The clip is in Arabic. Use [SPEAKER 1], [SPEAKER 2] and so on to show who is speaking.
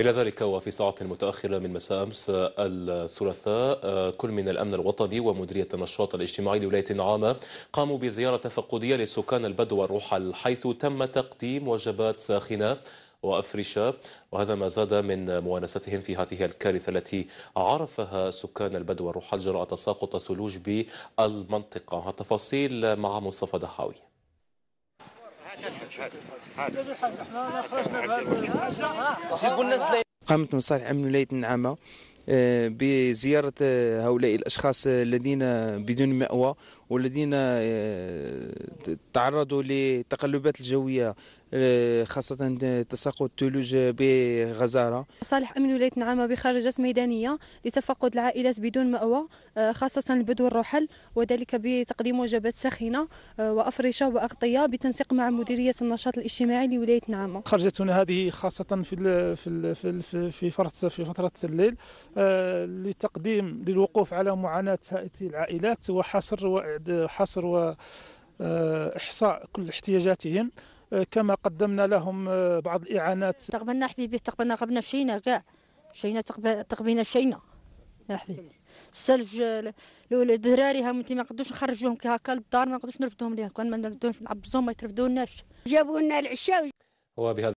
[SPEAKER 1] إلى ذلك وفي ساعة متأخرة من مساء أمس الثلاثاء آه، كل من الأمن الوطني ومديرية النشاط الاجتماعي لولاية عامة قاموا بزيارة تفقدية لسكان البدو الرحل حيث تم تقديم وجبات ساخنة وأفرشة وهذا ما زاد من موانستهم في هذه الكارثة التي عرفها سكان البدو الرحل جراء تساقط الثلوج بالمنطقة التفاصيل مع مصطفى دحاوي
[SPEAKER 2] قامت مصالح امن ولايه النعامه آه، بزياره آه، هؤلاء الاشخاص الذين بدون ماوى والذين آه، تعرضوا للتقلبات الجويه آه، خاصة تساقط الثلوج بغزارة
[SPEAKER 3] صالح أمن ولاية نعامة بخرجت ميدانية لتفقد العائلات بدون مأوى آه، خاصة البدو الرحل وذلك بتقديم وجبات ساخنة آه، وأفرشة وأغطية بتنسيق مع مديرية النشاط الاجتماعي لولاية نعامة
[SPEAKER 4] خرجتنا هذه خاصة في في في في فترة في فترة الليل لتقديم للوقوف على معاناة هذه العائلات وحصر وحصر و آه، إحصاء كل احتياجاتهم آه، كما قدمنا لهم آه، بعض الإعانات تقبلنا حبيبي
[SPEAKER 5] تقبلنا قبلنا شينا كاع شينا تقبينا شينا يا حبيبي الثلج الدراري هم ما نقدوش نخرجوهم كي هكا للدار ما نقدوش نرفدوهم ليها كان ما نرفدوهمش نعبزوهم ما يترفدوناش جابوا لنا العشاء
[SPEAKER 1] وبهذا